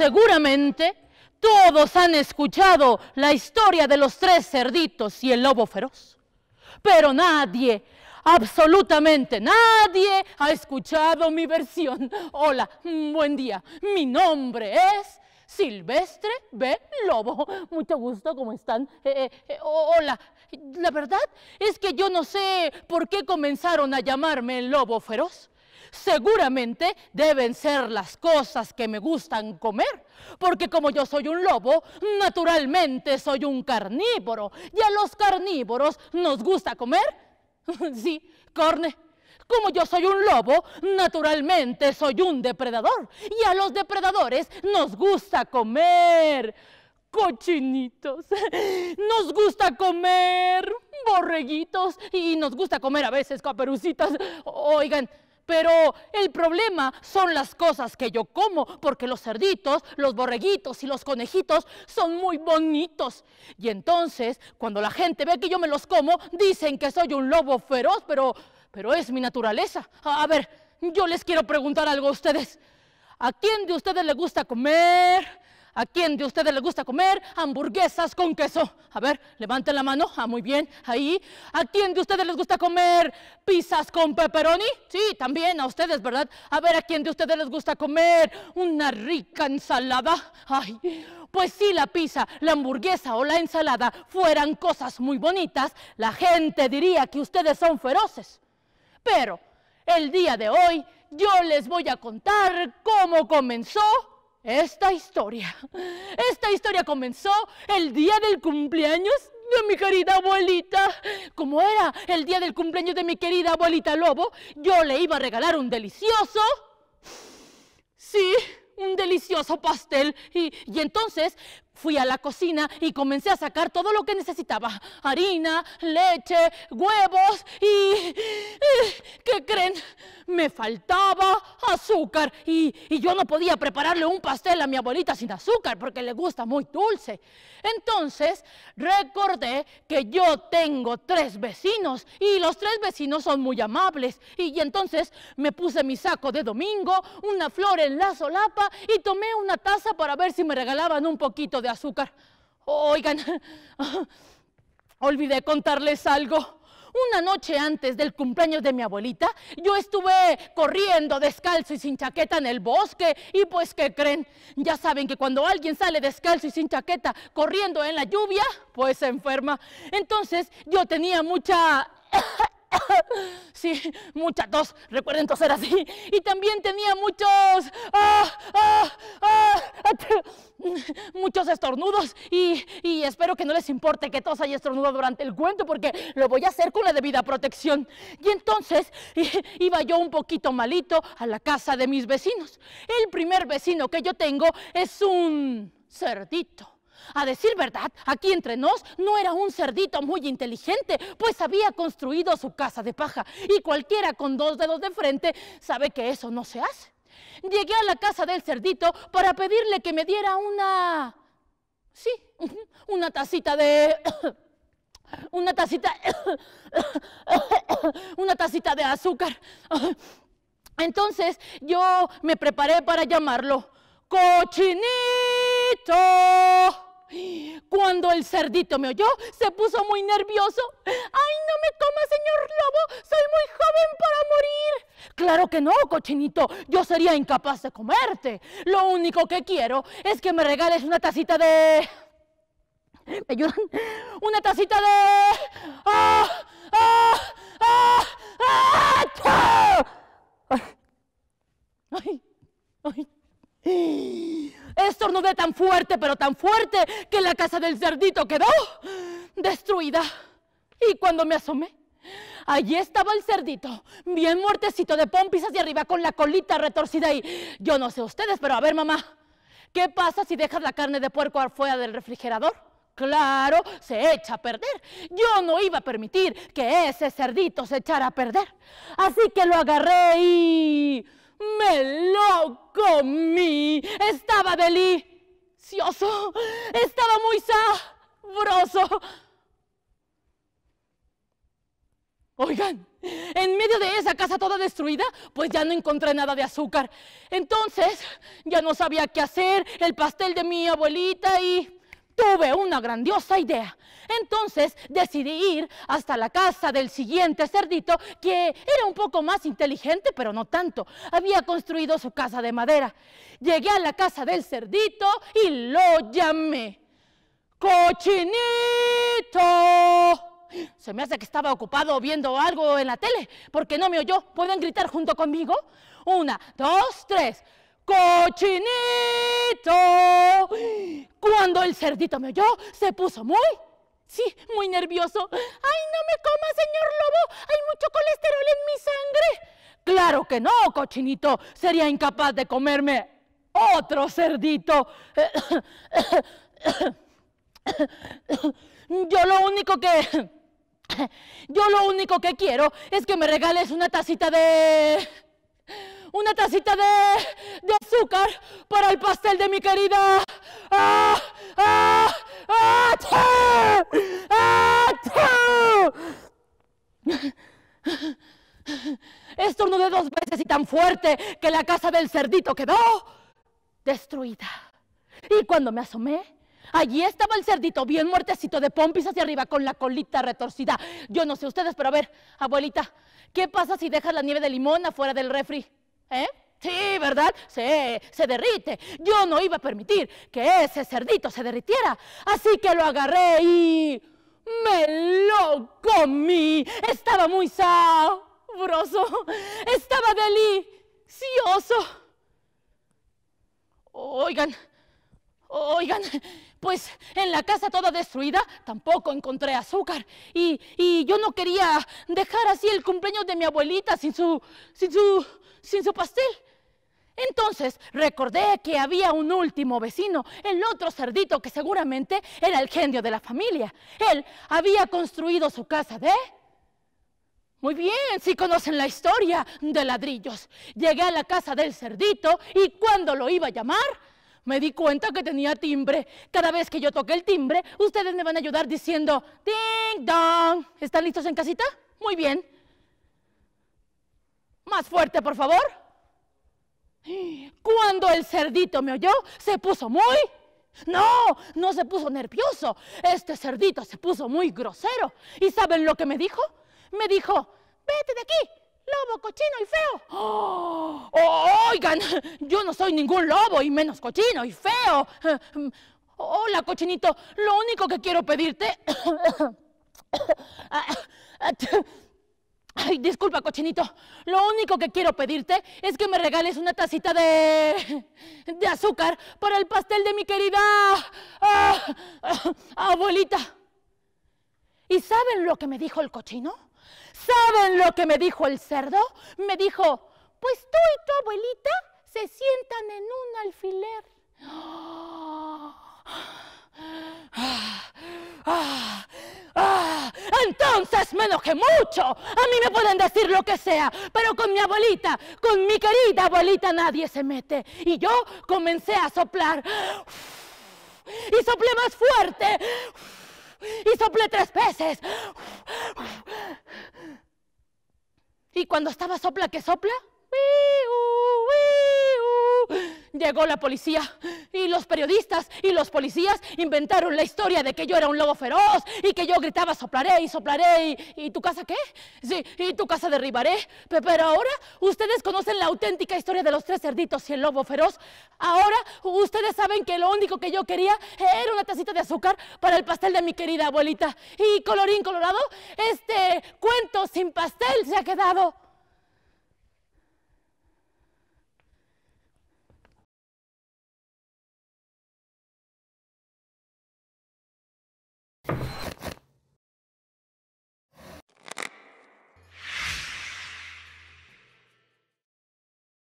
seguramente todos han escuchado la historia de los tres cerditos y el lobo feroz. Pero nadie, absolutamente nadie ha escuchado mi versión. Hola, buen día. Mi nombre es Silvestre B. Lobo. Mucho gusto, ¿cómo están? Eh, eh, eh, hola, la verdad es que yo no sé por qué comenzaron a llamarme el Lobo Feroz seguramente deben ser las cosas que me gustan comer, porque como yo soy un lobo, naturalmente soy un carnívoro, y a los carnívoros nos gusta comer, sí, carne. Como yo soy un lobo, naturalmente soy un depredador, y a los depredadores nos gusta comer cochinitos. Nos gusta comer borreguitos y nos gusta comer a veces caperucitas. Oigan, pero el problema son las cosas que yo como, porque los cerditos, los borreguitos y los conejitos son muy bonitos. Y entonces, cuando la gente ve que yo me los como, dicen que soy un lobo feroz, pero, pero es mi naturaleza. A, a ver, yo les quiero preguntar algo a ustedes. ¿A quién de ustedes le gusta comer? ¿A quién de ustedes les gusta comer hamburguesas con queso? A ver, levanten la mano. Ah, muy bien, ahí. ¿A quién de ustedes les gusta comer pizzas con pepperoni? Sí, también a ustedes, ¿verdad? A ver, ¿a quién de ustedes les gusta comer una rica ensalada? Ay, pues si la pizza, la hamburguesa o la ensalada fueran cosas muy bonitas, la gente diría que ustedes son feroces. Pero el día de hoy yo les voy a contar cómo comenzó esta historia, esta historia comenzó el día del cumpleaños de mi querida abuelita. Como era el día del cumpleaños de mi querida abuelita Lobo, yo le iba a regalar un delicioso... Sí, un delicioso pastel. Y, y entonces, Fui a la cocina y comencé a sacar todo lo que necesitaba. Harina, leche, huevos y... Eh, ¿Qué creen? Me faltaba azúcar y, yo no podía prepararle un pastel a mi abuelita sin azúcar porque le gusta muy dulce. Entonces recordé que yo tengo tres vecinos y los tres vecinos son muy amables. Y, y entonces me puse mi saco de domingo, una flor en la solapa y tomé una taza para ver si me regalaban un poquito de azúcar. Oigan, olvidé contarles algo. Una noche antes del cumpleaños de mi abuelita, yo estuve corriendo descalzo y sin chaqueta en el bosque. Y pues, ¿qué creen? Ya saben que cuando alguien sale descalzo y sin chaqueta corriendo en la lluvia, pues se enferma. Entonces, yo tenía mucha sí, mucha tos, recuerden toser así. Y también tenía muchos, ah, ah, ah, muchos estornudos y, espero que no les importe que tos haya estornudo durante el cuento porque lo voy a hacer con la debida protección. Y entonces iba yo un poquito malito a la casa de mis vecinos. El primer vecino que yo tengo es un cerdito. A decir verdad, aquí entre nos no era un cerdito muy inteligente, pues había construido su casa de paja y cualquiera con dos dedos de frente sabe que eso no se hace. Llegué a la casa del cerdito para pedirle que me diera una... Sí, una tacita de... Una tacita... Una tacita de azúcar. Entonces yo me preparé para llamarlo. Cochinito cuando el cerdito me oyó, se puso muy nervioso. ¡Ay, no me coma, señor lobo! ¡Soy muy joven para morir! Claro que no, cochinito. Yo sería incapaz de comerte. Lo único que quiero es que me regales una tacita de... ¿Me ayudan? Una tacita de... de tan fuerte, pero tan fuerte, que la casa del cerdito quedó destruida. Y cuando me asomé, allí estaba el cerdito, bien muertecito de pompis hacia arriba, con la colita retorcida. Y yo no sé ustedes, pero a ver, mamá, ¿qué pasa si dejas la carne de puerco afuera del refrigerador? Claro, se echa a perder. Yo no iba a permitir que ese cerdito se echara a perder. Así que lo agarré y me lo comí. Este estaba delicioso, estaba muy sabroso. Oigan, en medio de esa casa toda destruida, pues ya no encontré nada de azúcar. Entonces, ya no sabía qué hacer, el pastel de mi abuelita y tuve una grandiosa idea. Entonces decidí ir hasta la casa del siguiente cerdito, que era un poco más inteligente, pero no tanto. Había construido su casa de madera. Llegué a la casa del cerdito y lo llamé. ¡Cochinito! Se me hace que estaba ocupado viendo algo en la tele, porque no me oyó. ¿Pueden gritar junto conmigo? Una, dos, tres cochinito. Cuando el cerdito me oyó, se puso muy, sí, muy nervioso. ¡Ay, no me coma, señor lobo! ¡Hay mucho colesterol en mi sangre! Claro que no, cochinito. Sería incapaz de comerme otro cerdito. Yo lo único que... Yo lo único que quiero es que me regales una tacita de una tacita de, azúcar para el pastel de mi querida. Esto no de dos veces y tan fuerte que la casa del cerdito quedó destruida. Y cuando me asomé, allí estaba el cerdito bien muertecito de pompis hacia arriba con la colita retorcida. Yo no sé ustedes, pero a ver, abuelita, ¿qué pasa si dejas la nieve de limón afuera del refri? ¿Eh? Sí, ¿verdad? Se, se derrite. Yo no iba a permitir que ese cerdito se derritiera. Así que lo agarré y me lo comí. Estaba muy sabroso. Estaba delicioso. Oigan, Oigan, pues en la casa toda destruida tampoco encontré azúcar. Y, yo no quería dejar así el cumpleaños de mi abuelita sin su, sin su, sin su pastel. Entonces recordé que había un último vecino, el otro cerdito que seguramente era el genio de la familia. Él había construido su casa de... Muy bien, si conocen la historia de ladrillos. Llegué a la casa del cerdito y cuando lo iba a llamar, me di cuenta que tenía timbre. Cada vez que yo toque el timbre, ustedes me van a ayudar diciendo, ding dong. ¿Están listos en casita? Muy bien. Más fuerte, por favor. Cuando el cerdito me oyó, se puso muy... No, no se puso nervioso. Este cerdito se puso muy grosero. ¿Y saben lo que me dijo? Me dijo, vete de aquí, lobo, cochino y feo. oigan, yo no soy ningún lobo y menos cochino y feo. Hola, cochinito, lo único que quiero pedirte... Ay, disculpa, cochinito. Lo único que quiero pedirte es que me regales una tacita de... de azúcar para el pastel de mi querida... Ah, ah, abuelita. ¿Y saben lo que me dijo el cochino? ¿Saben lo que me dijo el cerdo? Me dijo, pues tú y tu abuelita se sientan en un alfiler. Entonces me enojé mucho. A mí me pueden decir lo que sea, pero con mi abuelita, con mi querida abuelita nadie se mete. Y yo comencé a soplar. Y soplé más fuerte. Y soplé tres veces. Y cuando estaba sopla que sopla, llegó la policía y los periodistas y los policías inventaron la historia de que yo era un lobo feroz y que yo gritaba soplaré y soplaré y, tu casa qué? Sí, y tu casa derribaré. Pero ahora ustedes conocen la auténtica historia de los tres cerditos y el lobo feroz. Ahora ustedes saben que lo único que yo quería era una tacita de azúcar para el pastel de mi querida abuelita. Y colorín colorado, este cuento sin pastel se ha quedado.